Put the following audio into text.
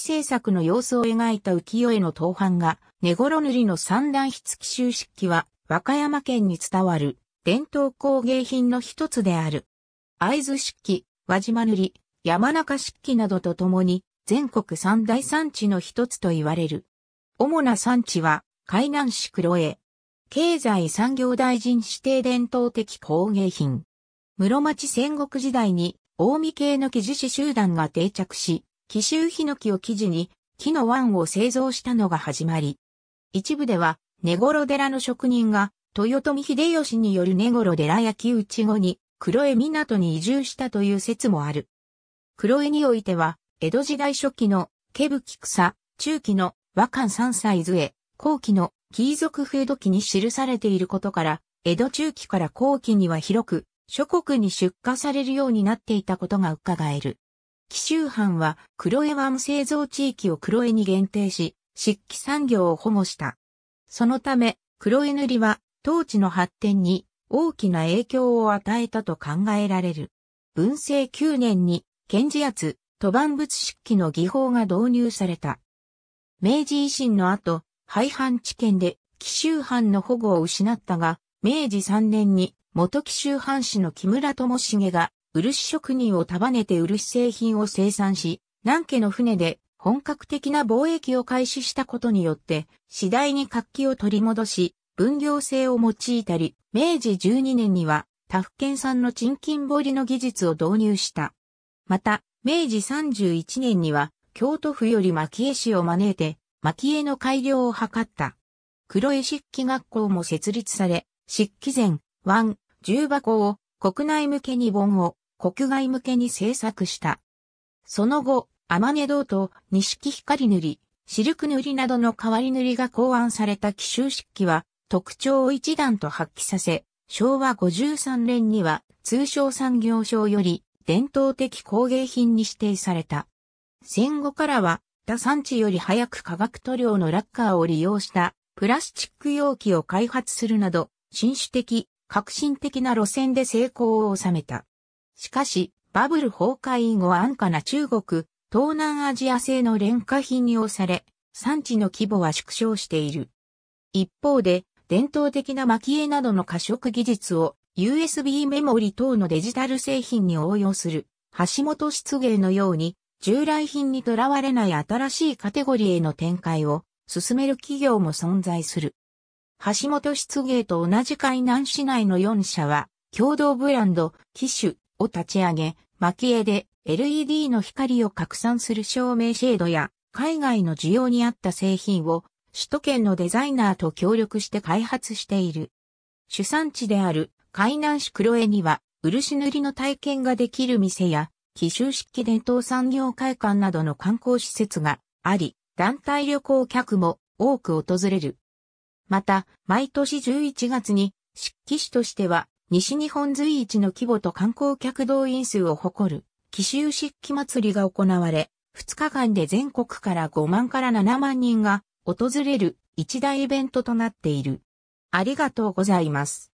期制作の様子を描いた浮世絵の盗版画、根頃塗りの三段筆記収式記は、和歌山県に伝わる伝統工芸品の一つである。会津漆器、輪島塗り、山中漆器などとともに、全国三大産地の一つと言われる。主な産地は、海南市黒江。経済産業大臣指定伝統的工芸品。室町戦国時代に、近江系の木地師集団が定着し、紀州ヒノキを生地に、木の湾を製造したのが始まり。一部では、根頃寺の職人が、豊臣秀吉による根頃寺焼き打ち後に、黒江港に移住したという説もある。黒江においては、江戸時代初期の、毛キ草、中期の和漢三歳図へ、後期の貴族風土記に記されていることから、江戸中期から後期には広く、諸国に出荷されるようになっていたことが伺える。紀州藩は黒絵湾製造地域を黒絵に限定し、漆器産業を保護した。そのため、黒絵塗りは、当地の発展に大きな影響を与えたと考えられる。文政9年に、検事圧、都番物漆器の技法が導入された。明治維新の後、廃藩置県で紀州藩の保護を失ったが、明治3年に元紀州藩士の木村智重が漆職人を束ねて漆製品を生産し、南家の船で本格的な貿易を開始したことによって、次第に活気を取り戻し、分業制を用いたり、明治12年には、他府県産の賃金彫りの技術を導入した。また、明治31年には、京都府より蒔絵師を招いて、蒔絵の改良を図った。黒絵漆器学校も設立され、漆器前、腕、重箱を国内向けに盆を、国外向けに制作した。その後、天音堂と錦光塗り、シルク塗りなどの代わり塗りが考案された奇襲漆器は特徴を一段と発揮させ、昭和53年には通商産業省より伝統的工芸品に指定された。戦後からは他産地より早く化学塗料のラッカーを利用したプラスチック容器を開発するなど、新種的、革新的な路線で成功を収めた。しかし、バブル崩壊以後安価な中国、東南アジア製の廉価品に押され、産地の規模は縮小している。一方で、伝統的な巻絵などの過食技術を USB メモリ等のデジタル製品に応用する、橋本失芸のように、従来品にとらわれない新しいカテゴリーへの展開を進める企業も存在する。橋本失芸と同じ海南市内の4社は、共同ブランド、機種、を立ち上げ、薪絵で LED の光を拡散する照明シェードや海外の需要に合った製品を首都圏のデザイナーと協力して開発している。主産地である海南市黒江には漆塗りの体験ができる店や紀漆式伝統産業会館などの観光施設があり、団体旅行客も多く訪れる。また、毎年11月に漆器師としては西日本随一の規模と観光客動員数を誇る、紀州漆器祭りが行われ、2日間で全国から5万から7万人が訪れる一大イベントとなっている。ありがとうございます。